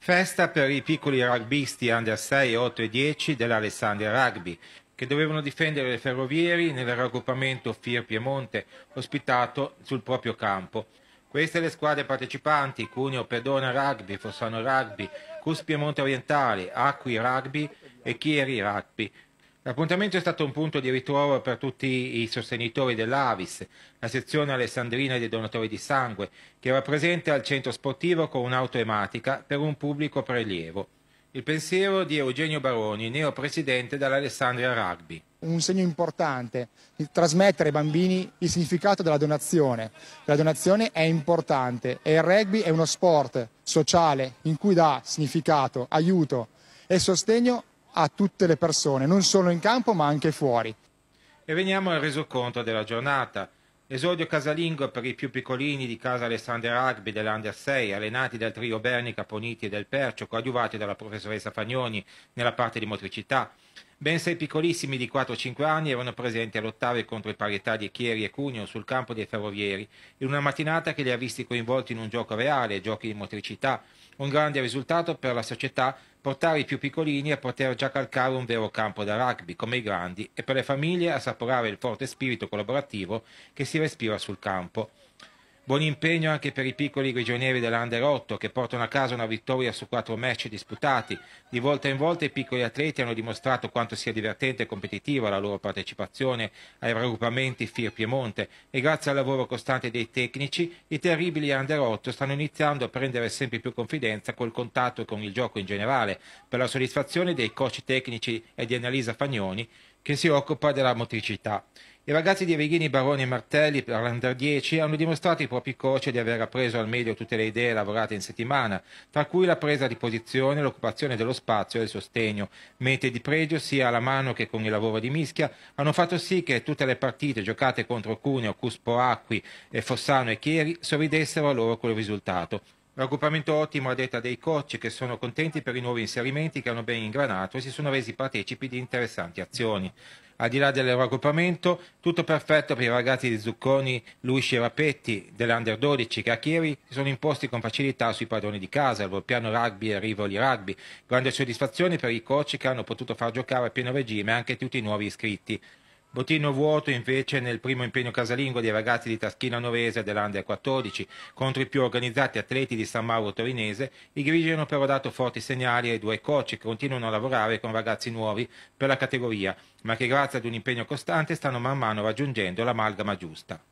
Festa per i piccoli rugbisti under 6, 8 e 10 dell'Alessandria Rugby, che dovevano difendere le ferrovieri nel raggruppamento FIR Piemonte, ospitato sul proprio campo. Queste le squadre partecipanti, Cuneo Pedona Rugby, Fossano Rugby, Cus Piemonte Orientale, Acqui Rugby e Chieri Rugby. L'appuntamento è stato un punto di ritrovo per tutti i sostenitori dell'Avis, la sezione alessandrina dei donatori di sangue, che rappresenta il centro sportivo con un'auto ematica per un pubblico prelievo. Il pensiero di Eugenio Baroni, neo presidente dell'Alessandria Rugby. Un segno importante, trasmettere ai bambini il significato della donazione. La donazione è importante e il rugby è uno sport sociale in cui dà significato, aiuto e sostegno a tutte le persone, non solo in campo ma anche fuori. E veniamo al resoconto della giornata. Esodio casalingo per i più piccolini di casa Alessandria Rugby dell'Under 6, allenati dal trio Berni, Caponiti e del Percio, coadiuvati dalla professoressa Fagnoni nella parte di motricità. Ben sei piccolissimi di 4-5 anni erano presenti a lottare contro i parietà di Chieri e Cugno sul campo dei ferrovieri, in una mattinata che li ha visti coinvolti in un gioco reale, giochi di motricità, un grande risultato per la società portare i più piccolini a poter già calcare un vero campo da rugby, come i grandi, e per le famiglie assaporare il forte spirito collaborativo che si respira sul campo. Buon impegno anche per i piccoli prigionieri dell'Under 8 che portano a casa una vittoria su quattro match disputati. Di volta in volta i piccoli atleti hanno dimostrato quanto sia divertente e competitiva la loro partecipazione ai raggruppamenti FIR Piemonte e grazie al lavoro costante dei tecnici i terribili Under 8 stanno iniziando a prendere sempre più confidenza col contatto e con il gioco in generale. Per la soddisfazione dei coach tecnici e di Annalisa Fagnoni che si occupa della motricità. I ragazzi di Righini, Baroni e Martelli per l'Under 10 hanno dimostrato ai propri coach di aver appreso al meglio tutte le idee lavorate in settimana, tra cui la presa di posizione, l'occupazione dello spazio e il sostegno. Mete di pregio sia alla mano che con il lavoro di mischia hanno fatto sì che tutte le partite giocate contro Cuneo, Cuspo Acqui, Fossano e Chieri sorridessero a loro quel risultato raggruppamento ottimo a detta dei coach che sono contenti per i nuovi inserimenti che hanno ben ingranato e si sono resi partecipi di interessanti azioni. Al di là del raggruppamento, tutto perfetto per i ragazzi di Zucconi, Luisci e Rapetti dell'Under 12 che a Chieri si sono imposti con facilità sui padroni di casa, il Volpiano Rugby e Rivoli Rugby. Grande soddisfazione per i coach che hanno potuto far giocare a pieno regime anche tutti i nuovi iscritti. Bottino vuoto invece nel primo impegno casalingo dei ragazzi di Taschina Novese dell'Under 14 contro i più organizzati atleti di San Mauro Torinese, i grigi hanno però dato forti segnali ai due coach che continuano a lavorare con ragazzi nuovi per la categoria, ma che grazie ad un impegno costante stanno man mano raggiungendo l'amalgama giusta.